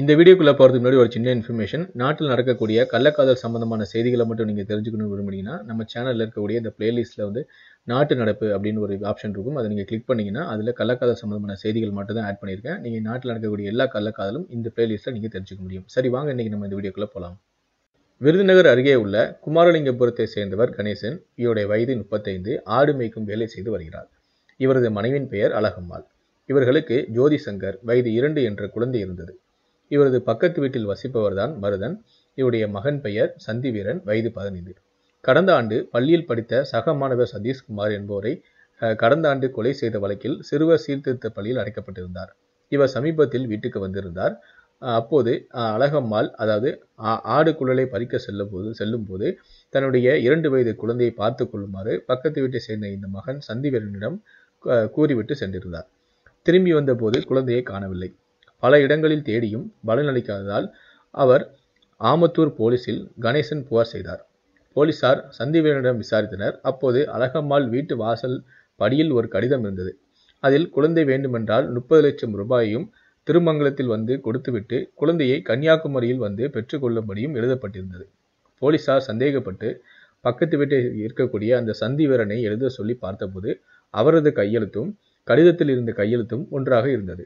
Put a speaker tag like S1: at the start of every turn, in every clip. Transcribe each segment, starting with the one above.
S1: இந்த வீடியோக்குள்ளே போகிறதுக்கு முன்னாடி ஒரு சின்ன இன்ஃபர்மேஷன் நாட்டில் நடக்கக்கூடிய கள்ளக்காதல் சம்மந்தமான செய்திகளை மட்டும் நீங்கள் தெரிஞ்சுக்கணும்னு விரும்புனீங்கன்னா நம்ம சேனலில் இருக்கக்கூடிய இந்த பிளேலிஸ்ட்டில் வந்து நாட்டு நடப்பு அப்படின்னு ஒரு ஆப்ஷன் இருக்கும் அதை நீங்கள் கிளிக் பண்ணிங்கன்னா அதில் கள்ளக்காதல் சம்பந்தமான செய்திகள் மட்டும் தான் ஆட் பண்ணியிருக்கேன் நீங்கள் நாட்டில் நடக்கக்கூடிய எல்லா கள்ளக்காதலும் இந்த பிளேலிஸ்ட்டில் நீங்கள் தெரிஞ்சுக்க முடியும் சரி வாங்க இன்றைக்கி நம்ம இந்த வீடியோக்குள்ளே போகலாம் விருதுநகர் அருகே உள்ள குமாரலிங்கபுரத்தை சேர்ந்தவர் கணேசன் இவருடைய வயது முப்பத்தைந்து ஆடு மேய்க்கும் வேலை செய்து வருகிறார் இவரது மனைவின் பெயர் அழகம்மாள் இவர்களுக்கு ஜோதி சங்கர் வயது இரண்டு என்ற குழந்தை இருந்தது இவரது பக்கத்து வீட்டில் வசிப்பவர்தான் மருதன் இவருடைய மகன் பெயர் சந்திவீரன் வயது பதினைந்து கடந்த ஆண்டு பள்ளியில் படித்த சக மாணவர் சதீஷ்குமார் என்பவரை கடந்த ஆண்டு கொலை செய்த வழக்கில் சிறுவர் சீர்திருத்த பள்ளியில் அடைக்கப்பட்டிருந்தார் இவர் சமீபத்தில் வீட்டுக்கு வந்திருந்தார் அப்போது அழகம்மாள் அதாவது ஆடு குழலை பறிக்க செல்லும் போது செல்லும் போது தன்னுடைய இரண்டு வயது குழந்தையை பார்த்து கொள்ளுமாறு பக்கத்து வீட்டை சேர்ந்த இந்த மகன் சந்திவீரனிடம் கூறிவிட்டு சென்றிருந்தார் திரும்பி வந்தபோது குழந்தையை காணவில்லை பல இடங்களில் தேடியும் பலனளிக்காததால் அவர் ஆமத்தூர் போலீசில் கணேசன் புகார் செய்தார் போலீசார் சந்திவேலனிடம் விசாரித்தனர் அப்போது அழகம்மாள் வீட்டு வாசல் படியில் ஒரு கடிதம் இருந்தது அதில் குழந்தை வேண்டுமென்றால் முப்பது லட்சம் ரூபாயையும் திருமங்கலத்தில் வந்து கொடுத்துவிட்டு குழந்தையை கன்னியாகுமரியில் வந்து பெற்றுக்கொள்ளும்படியும் எழுதப்பட்டிருந்தது போலீசார் சந்தேகப்பட்டு பக்கத்து வீட்டில் இருக்கக்கூடிய அந்த சந்திவீரனை எழுத சொல்லி பார்த்தபோது அவரது கையெழுத்தும் கடிதத்தில் இருந்த கையெழுத்தும் ஒன்றாக இருந்தது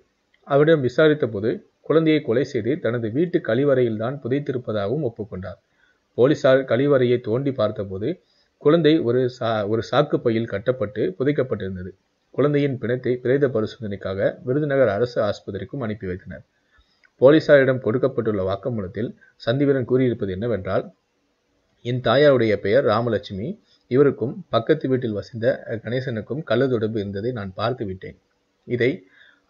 S1: அவரிடம் விசாரித்த போது குழந்தையை கொலை செய்து தனது வீட்டு கழிவறையில் தான் புதைத்திருப்பதாகவும் ஒப்புக்கொண்டார் போலீசார் கழிவறையை தோண்டி பார்த்தபோது குழந்தை ஒரு சா ஒரு சாக்கு பையில் கட்டப்பட்டு புதைக்கப்பட்டிருந்தது குழந்தையின் பிணத்தை பிரேத பரிசோதனைக்காக விருதுநகர் அரசு ஆஸ்பத்திரிக்கும் அனுப்பி வைத்தனர் போலீசாரிடம் கொடுக்கப்பட்டுள்ள வாக்குமூலத்தில் சந்திவரன் கூறியிருப்பது என்னவென்றால் என் தாயாருடைய பெயர் ராமலட்சுமி இவருக்கும் பக்கத்து வீட்டில் வசிந்த கணேசனுக்கும் கள்ள தொடர்பு இருந்ததை நான் பார்த்து விட்டேன் இதை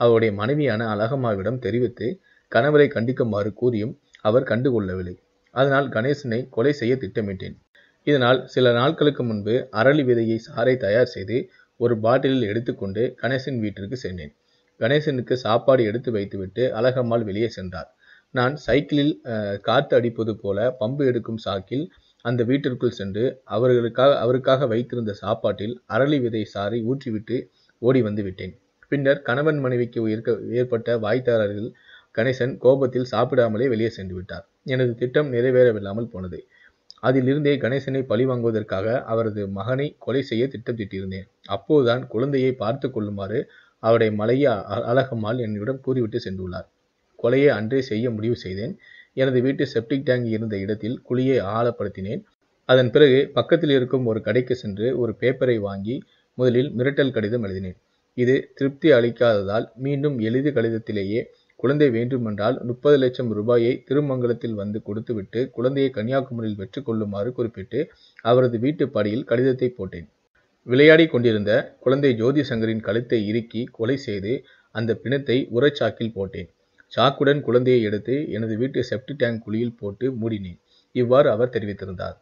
S1: அவருடைய மனைவியான அழகம்மாவிடம் தெரிவித்து கணவரை கண்டிக்குமாறு கூறியும் அவர் கண்டுகொள்ளவில்லை அதனால் கணேசனை கொலை செய்ய திட்டமிட்டேன் இதனால் சில நாட்களுக்கு முன்பு அரளி விதையை சாறை தயார் செய்து ஒரு பாட்டிலில் எடுத்துக்கொண்டு கணேசன் வீட்டிற்கு சென்றேன் கணேசனுக்கு சாப்பாடு எடுத்து வைத்துவிட்டு அழகம்மாள் வெளியே சென்றார் நான் சைக்கிளில் காற்று அடிப்பது போல பம்பு எடுக்கும் சாக்கில் அந்த வீட்டிற்குள் சென்று அவர்களுக்காக அவருக்காக வைத்திருந்த சாப்பாட்டில் அரளி விதை சாறை ஊற்றிவிட்டு ஓடி வந்து விட்டேன் பின்னர் கணவன் மனைவிக்கு இருக்க ஏற்பட்ட வாய்த்தாரர்கள் கணேசன் கோபத்தில் சாப்பிடாமலே வெளியே சென்று விட்டார் எனது திட்டம் நிறைவேறவில்லாமல் போனது அதிலிருந்தே கணேசனை பழி வாங்குவதற்காக அவரது மகனை கொலை செய்ய திட்டம் திட்டியிருந்தேன் அப்போதுதான் குழந்தையை பார்த்து கொள்ளுமாறு அவருடைய மலைய அழகம்மாள் என்னிடம் கூறிவிட்டு சென்றுள்ளார் கொலையை அன்றே செய்ய முடிவு செய்தேன் எனது வீட்டு செப்டிக் டேங்க் இருந்த இடத்தில் குழியை ஆழப்படுத்தினேன் அதன் பிறகு பக்கத்தில் இருக்கும் ஒரு கடைக்கு சென்று ஒரு பேப்பரை வாங்கி முதலில் மிரட்டல் கடிதம் எழுதினேன் இது திருப்தி அளிக்காததால் மீண்டும் எழுதி கடிதத்திலேயே குழந்தை வேண்டுமென்றால் முப்பது லட்சம் ரூபாயை திருமங்கலத்தில் வந்து கொடுத்துவிட்டு குழந்தையை கன்னியாகுமரியில் பெற்று கொள்ளுமாறு குறிப்பிட்டு அவரது வீட்டு படியில் கடிதத்தை போட்டேன் விளையாடி கொண்டிருந்த குழந்தை ஜோதி சங்கரின் கழுத்தை இறுக்கி கொலை செய்து அந்த பிணத்தை உரச்சாக்கில் போட்டேன் சாக்குடன் குழந்தையை எடுத்து எனது வீட்டு செப்டி டேங்க் குழியில் போட்டு மூடினேன் இவ்வாறு அவர் தெரிவித்திருந்தார்